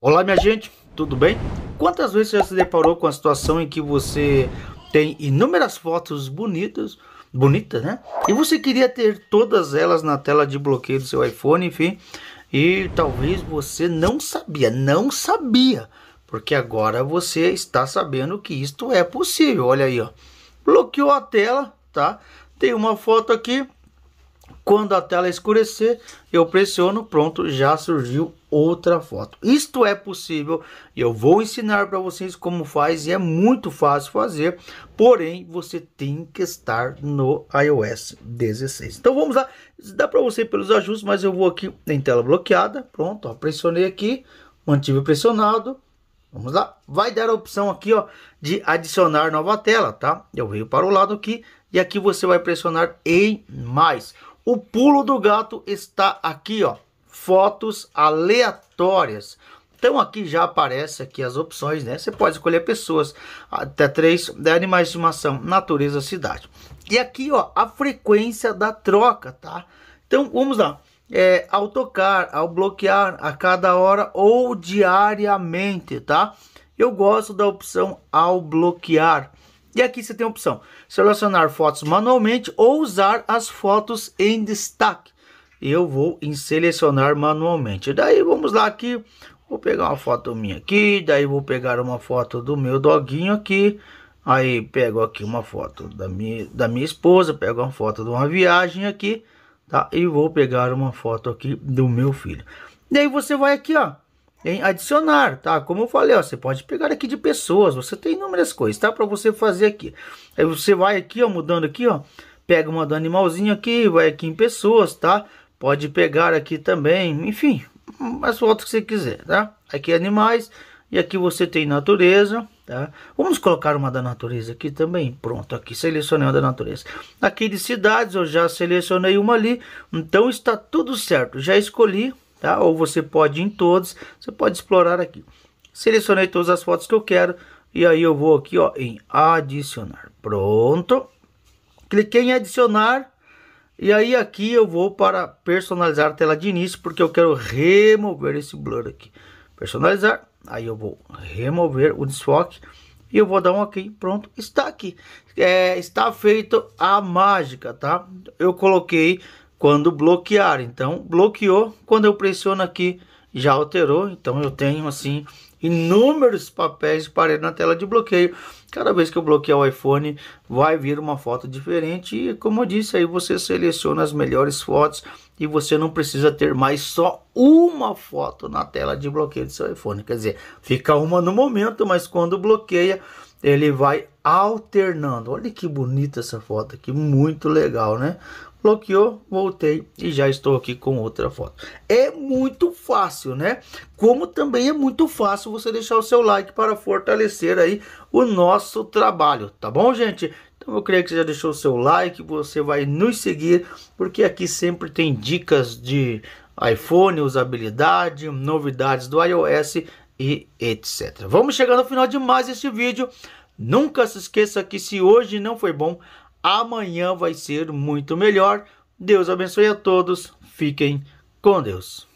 Olá, minha gente, tudo bem? Quantas vezes já se deparou com a situação em que você tem inúmeras fotos bonitas, bonitas, né? E você queria ter todas elas na tela de bloqueio do seu iPhone, enfim, e talvez você não sabia, não sabia, porque agora você está sabendo que isto é possível. Olha aí, ó. Bloqueou a tela, tá? Tem uma foto aqui, quando a tela escurecer, eu pressiono, pronto, já surgiu outra foto. Isto é possível, eu vou ensinar para vocês como faz e é muito fácil fazer, porém você tem que estar no iOS 16. Então vamos lá, dá para você pelos ajustes, mas eu vou aqui em tela bloqueada, pronto, ó, pressionei aqui, mantive pressionado, vamos lá, vai dar a opção aqui ó, de adicionar nova tela, tá? Eu venho para o lado aqui e aqui você vai pressionar em mais, o pulo do gato está aqui, ó. Fotos aleatórias. Então aqui já aparece aqui as opções, né? Você pode escolher pessoas, até três, né? animais de estimação, natureza, cidade. E aqui, ó, a frequência da troca, tá? Então vamos lá. É, ao tocar, ao bloquear a cada hora ou diariamente, tá? Eu gosto da opção ao bloquear. E aqui você tem a opção, selecionar fotos manualmente ou usar as fotos em destaque. Eu vou em selecionar manualmente. Daí vamos lá aqui, vou pegar uma foto minha aqui, daí vou pegar uma foto do meu doguinho aqui. Aí pego aqui uma foto da minha, da minha esposa, pego uma foto de uma viagem aqui, tá? E vou pegar uma foto aqui do meu filho. Daí você vai aqui, ó, em adicionar, tá? Como eu falei, ó, você pode pegar aqui de pessoas, você tem inúmeras coisas, tá? Para você fazer aqui. Aí você vai aqui, ó, mudando aqui, ó, pega uma do animalzinho aqui, vai aqui em pessoas, tá? Pode pegar aqui também, enfim, as fotos que você quiser, tá? Aqui é animais e aqui você tem natureza, tá? Vamos colocar uma da natureza aqui também, pronto, aqui selecionei uma da natureza. Aqui de cidades eu já selecionei uma ali, então está tudo certo, já escolhi tá? Ou você pode ir em todos, você pode explorar aqui. Selecionei todas as fotos que eu quero e aí eu vou aqui, ó, em adicionar. Pronto. Cliquei em adicionar e aí aqui eu vou para personalizar a tela de início porque eu quero remover esse blur aqui. Personalizar, aí eu vou remover o desfoque e eu vou dar um ok, pronto, está aqui. É, está feito a mágica, tá? Eu coloquei quando bloquear. Então, bloqueou, quando eu pressiono aqui, já alterou. Então, eu tenho assim inúmeros papéis para ir na tela de bloqueio. Cada vez que eu bloquear o iPhone, vai vir uma foto diferente. E como eu disse, aí você seleciona as melhores fotos e você não precisa ter mais só uma foto na tela de bloqueio do seu iPhone. Quer dizer, fica uma no momento, mas quando bloqueia, ele vai alternando. Olha que bonita essa foto aqui, muito legal, né? bloqueou, voltei e já estou aqui com outra foto. É muito fácil, né? Como também é muito fácil você deixar o seu like para fortalecer aí o nosso trabalho, tá bom, gente? Então eu creio que você já deixou o seu like, você vai nos seguir, porque aqui sempre tem dicas de iPhone, usabilidade, novidades do iOS e etc. Vamos chegando ao final de mais este vídeo. Nunca se esqueça que se hoje não foi bom, Amanhã vai ser muito melhor. Deus abençoe a todos. Fiquem com Deus.